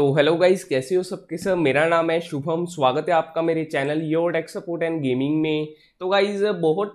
तो hello guys कैसे हो सबके सब मेरा नाम है शुभम स्वागत है आपका मेरे channel your tech support and gaming में तो गाइस बहुत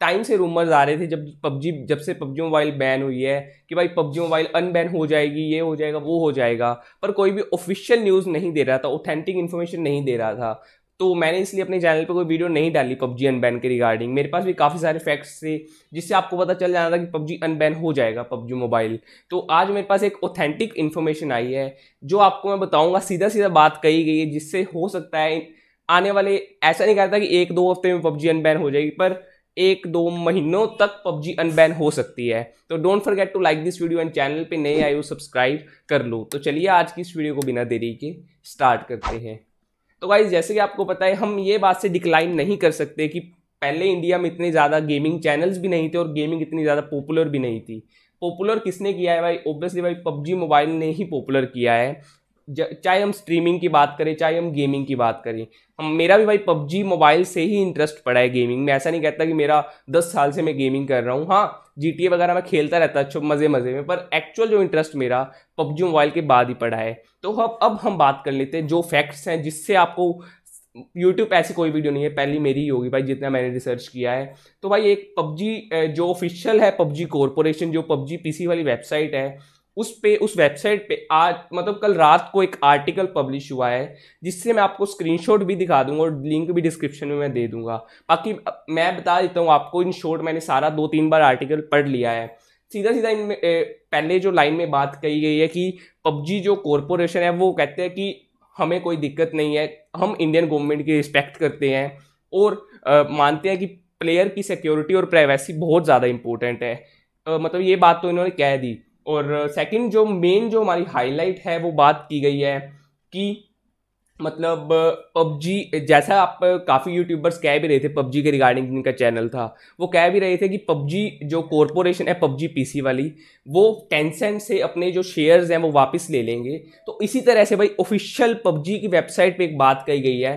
टाइम से रूमर्स आ रहे थे जब पबजी जब से पबजी मोबाइल बैन हुई है कि भाई पबजी मोबाइल अनबैन हो जाएगी ये हो जाएगा वो हो जाएगा पर कोई भी ऑफिशियल न्यूज़ नहीं दे रहा था ऑथेंटिक इन्फॉर्मेशन नहीं दे रहा था तो मैंने इसलिए अपने चैनल पे कोई वीडियो नहीं डाली पबजी अनबैन के रिगार्डिंग मेरे पास भी काफ़ी सारे फैक्ट्स थे जिससे आपको पता चल जाना था कि पबजी अनबैन हो जाएगा पबजी मोबाइल तो आज मेरे पास एक ऑथेंटिक इन्फॉर्मेशन आई है जो आपको मैं बताऊँगा सीधा सीधा बात कही गई है जिससे हो सकता है आने वाले ऐसा नहीं कहता कि एक दो हफ्ते में पबजी अनबैन हो जाएगी पर एक दो महीनों तक पबजी अनबैन हो सकती है तो don't forget to like this video and channel पे नए आए हो सब्सक्राइब कर लो तो चलिए आज की इस वीडियो को बिना देरी के स्टार्ट करते हैं तो गाइज जैसे कि आपको पता है हम ये बात से डिक्लाइन नहीं कर सकते कि पहले इंडिया में इतने ज़्यादा गेमिंग चैनल्स भी नहीं थे और गेमिंग इतनी ज़्यादा पॉपुलर भी नहीं थी पॉपुलर किसने किया है भाई ओब्वियसली भाई पबजी मोबाइल ने ही पॉपुलर किया है चाहे हम स्ट्रीमिंग की बात करें चाहे हम गेमिंग की बात करें हम मेरा भी भाई पबजी मोबाइल से ही इंटरेस्ट पड़ा है गेमिंग में ऐसा नहीं कहता कि मेरा दस साल से मैं गेमिंग कर रहा हूँ हाँ जी टी ए वगैरह मैं खेलता रहता अच्छो मज़े मज़े में पर एक्चुअल जो इंटरेस्ट मेरा पबजी मोबाइल के बाद ही पड़ा है तो अब अब हम बात कर लेते हैं जो फैक्ट्स हैं जिससे आपको यूट्यूब ऐसी कोई वीडियो नहीं है पहली मेरी ही होगी भाई जितना मैंने रिसर्च किया है तो भाई एक पबजी जो ऑफिशियल है पबजी कॉरपोरेशन जो पबजी पीसी वाली वेबसाइट है उस पे उस वेबसाइट पे आज मतलब कल रात को एक आर्टिकल पब्लिश हुआ है जिससे मैं आपको स्क्रीनशॉट भी दिखा दूंगा और लिंक भी डिस्क्रिप्शन में मैं दे दूंगा बाकी मैं बता देता हूँ आपको इन शॉर्ट मैंने सारा दो तीन बार आर्टिकल पढ़ लिया है सीधा सीधा इन पहले जो लाइन में बात कही गई है कि पबजी जो कॉरपोरेशन है वो कहते हैं कि हमें कोई दिक्कत नहीं है हम इंडियन गवर्नमेंट की रिस्पेक्ट करते हैं और आ, मानते हैं कि प्लेयर की सिक्योरिटी और प्राइवेसी बहुत ज़्यादा इंपॉर्टेंट है आ, मतलब ये बात तो इन्होंने कह दी और सेकंड जो मेन जो हमारी हाईलाइट है वो बात की गई है कि मतलब पबजी जैसा आप काफ़ी यूट्यूबर्स कह भी रहे थे पबजी के रिगार्डिंग जिनका चैनल था वो कह भी रहे थे कि पबजी जो कॉरपोरेशन है पबजी पीसी वाली वो टेंसेंट से अपने जो शेयर्स हैं वो वापस ले लेंगे तो इसी तरह से भाई ऑफिशियल पबजी की वेबसाइट पे एक बात कही गई है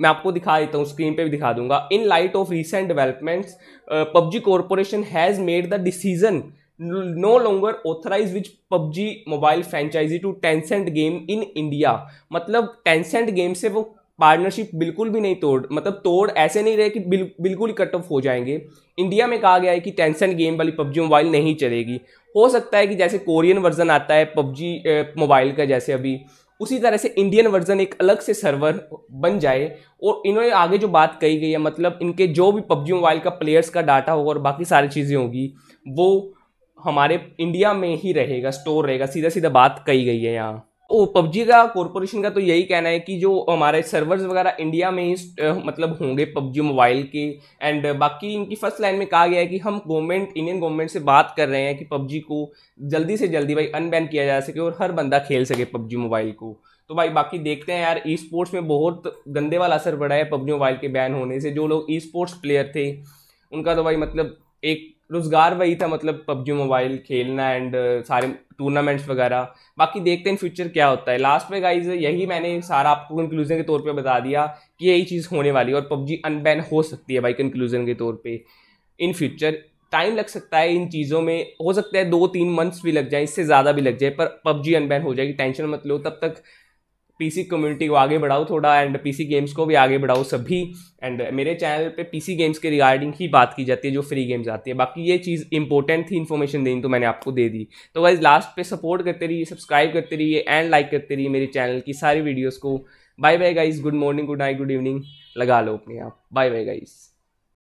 मैं आपको दिखा देता हूँ स्क्रीन पे भी दिखा दूंगा in light of recent developments PUBG Corporation has made the decision no longer authorize which PUBG mobile franchise to Tencent game in India मतलब टेंसेंट गेम से वो पार्टनरशिप बिल्कुल भी नहीं तोड़ मतलब तोड़ ऐसे नहीं रहे कि बिल, बिल्कुल ही कट ऑफ हो जाएंगे इंडिया में कहा गया है कि टेंसेंट गेम वाली पबजी मोबाइल नहीं चलेगी हो सकता है कि जैसे कोरियन वर्जन आता है पबजी मोबाइल का जैसे अभी उसी तरह से इंडियन वर्जन एक अलग से सर्वर बन जाए और इन्होंने आगे जो बात कही गई है मतलब इनके जो भी पबजी मोबाइल का प्लेयर्स का डाटा होगा और बाकी सारी चीज़ें होगी वो हमारे इंडिया में ही रहेगा स्टोर रहेगा सीधा सीधा बात कही गई है यहाँ ओ पबजी का कॉरपोरेशन का तो यही कहना है कि जो हमारे सर्वर्स वगैरह इंडिया में ही मतलब होंगे पबजी मोबाइल के एंड बाकी इनकी फर्स्ट लाइन में कहा गया है कि हम गवर्नमेंट इंडियन गवर्नमेंट से बात कर रहे हैं कि पबजी को जल्दी से जल्दी भाई अनबैन किया जा सके और हर बंदा खेल सके पबजी मोबाइल को तो भाई बाकी देखते हैं यार ई स्पोर्ट्स में बहुत गंदे वाला असर पड़ा है पबजी मोबाइल के बैन होने से जो लोग ई स्पोर्ट्स प्लेयर थे उनका तो भाई मतलब एक रोज़गार वही था मतलब पबजी मोबाइल खेलना एंड uh, सारे टूर्नामेंट्स वगैरह बाकी देखते हैं फ्यूचर क्या होता है लास्ट में गाइज यही मैंने सारा आपको कंक्लूजन के तौर पे बता दिया कि यही चीज़ होने वाली है और पबजी अनबैन हो सकती है भाई कंक्लूजन के तौर पे इन फ्यूचर टाइम लग सकता है इन चीज़ों में हो सकता है दो तीन मंथ्स भी लग जाए इससे ज़्यादा भी लग जाए पर पबजी अनबैन हो जाएगी टेंशन मत लो तब तक पीसी कम्युनिटी को आगे बढ़ाओ थोड़ा एंड पीसी गेम्स को भी आगे बढ़ाओ सभी एंड मेरे चैनल पे पीसी गेम्स के रिगार्डिंग ही बात की जाती है जो फ्री गेम्स आती है बाकी ये चीज़ इंपॉर्टेंट थी इन्फॉर्मेशन देनी तो मैंने आपको दे दी तो वाइज लास्ट पे सपोर्ट करते रहिए सब्सक्राइब करते रहिए एंड लाइक करते रहिए मेरे चैनल की सारी वीडियोज़ को bye bye guys good morning good night good evening लगा लो अपने आप बाय बाय गाइज़